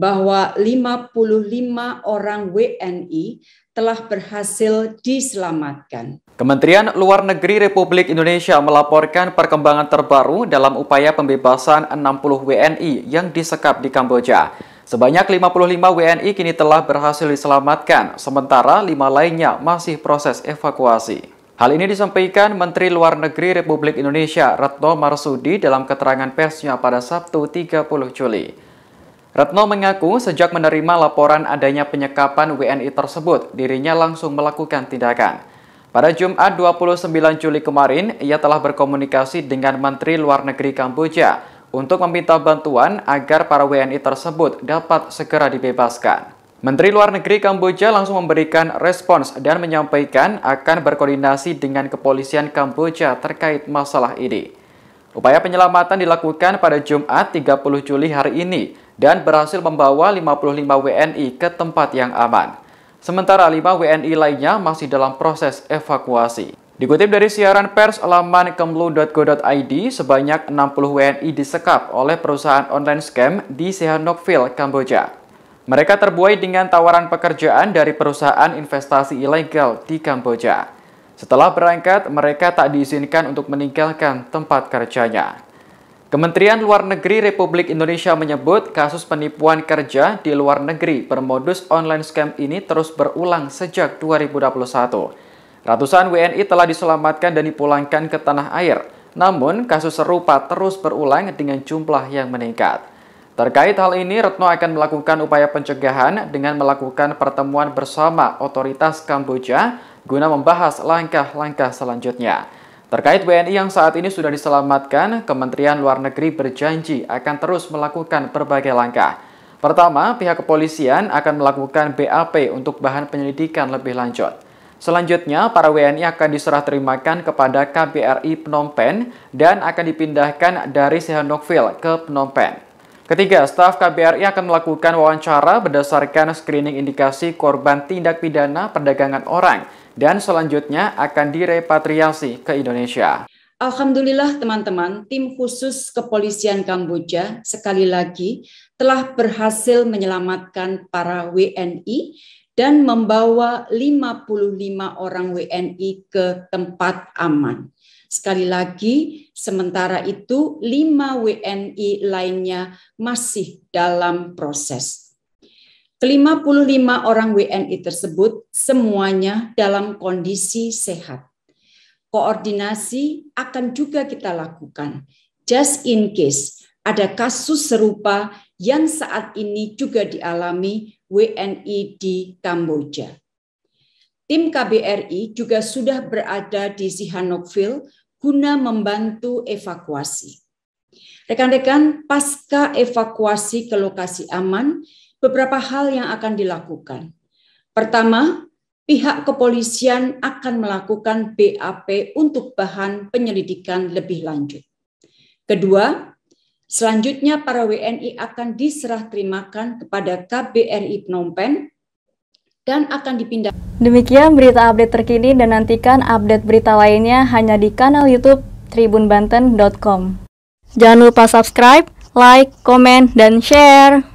bahwa 55 orang WNI telah berhasil diselamatkan. Kementerian Luar Negeri Republik Indonesia melaporkan perkembangan terbaru dalam upaya pembebasan 60 WNI yang disekap di Kamboja. Sebanyak 55 WNI kini telah berhasil diselamatkan, sementara 5 lainnya masih proses evakuasi. Hal ini disampaikan Menteri Luar Negeri Republik Indonesia Retno Marsudi dalam keterangan persnya pada Sabtu 30 Juli. Retno mengaku sejak menerima laporan adanya penyekapan WNI tersebut, dirinya langsung melakukan tindakan. Pada Jumat 29 Juli kemarin, ia telah berkomunikasi dengan Menteri Luar Negeri Kamboja untuk meminta bantuan agar para WNI tersebut dapat segera dibebaskan. Menteri Luar Negeri Kamboja langsung memberikan respons dan menyampaikan akan berkoordinasi dengan kepolisian Kamboja terkait masalah ini. Upaya penyelamatan dilakukan pada Jumat 30 Juli hari ini dan berhasil membawa 55 WNI ke tempat yang aman. Sementara 5 WNI lainnya masih dalam proses evakuasi. Dikutip dari siaran pers laman kemlu.go.id, sebanyak 60 WNI disekap oleh perusahaan online scam di Sihanoukville, Kamboja. Mereka terbuai dengan tawaran pekerjaan dari perusahaan investasi ilegal di Kamboja. Setelah berangkat, mereka tak diizinkan untuk meninggalkan tempat kerjanya. Kementerian Luar Negeri Republik Indonesia menyebut kasus penipuan kerja di luar negeri bermodus online scam ini terus berulang sejak 2021. Ratusan WNI telah diselamatkan dan dipulangkan ke tanah air. Namun, kasus serupa terus berulang dengan jumlah yang meningkat. Terkait hal ini, Retno akan melakukan upaya pencegahan dengan melakukan pertemuan bersama otoritas Kamboja guna membahas langkah-langkah selanjutnya. Terkait WNI yang saat ini sudah diselamatkan, Kementerian Luar Negeri berjanji akan terus melakukan berbagai langkah. Pertama, pihak kepolisian akan melakukan BAP untuk bahan penyelidikan lebih lanjut. Selanjutnya, para WNI akan diserah terimakan kepada KBRI Phnom Penh dan akan dipindahkan dari Sihanoukville ke Phnom Penh. Ketiga, staf KBRI akan melakukan wawancara berdasarkan screening indikasi korban tindak pidana perdagangan orang dan selanjutnya akan direpatriasi ke Indonesia. Alhamdulillah teman-teman, tim khusus kepolisian Kamboja sekali lagi telah berhasil menyelamatkan para WNI dan membawa 55 orang WNI ke tempat aman. Sekali lagi, sementara itu 5 WNI lainnya masih dalam proses puluh 55 orang WNI tersebut semuanya dalam kondisi sehat. Koordinasi akan juga kita lakukan just in case ada kasus serupa yang saat ini juga dialami WNI di Kamboja. Tim KBRI juga sudah berada di Sihanoukville guna membantu evakuasi. Rekan-rekan, pasca evakuasi ke lokasi aman, beberapa hal yang akan dilakukan. Pertama, pihak kepolisian akan melakukan BAP untuk bahan penyelidikan lebih lanjut. Kedua, selanjutnya para WNI akan diserah terimakan kepada KBRI Phnom Penh dan akan dipindah. Demikian berita update terkini dan nantikan update berita lainnya hanya di kanal YouTube tribunbanten.com. Jangan lupa subscribe, like, komen, dan share.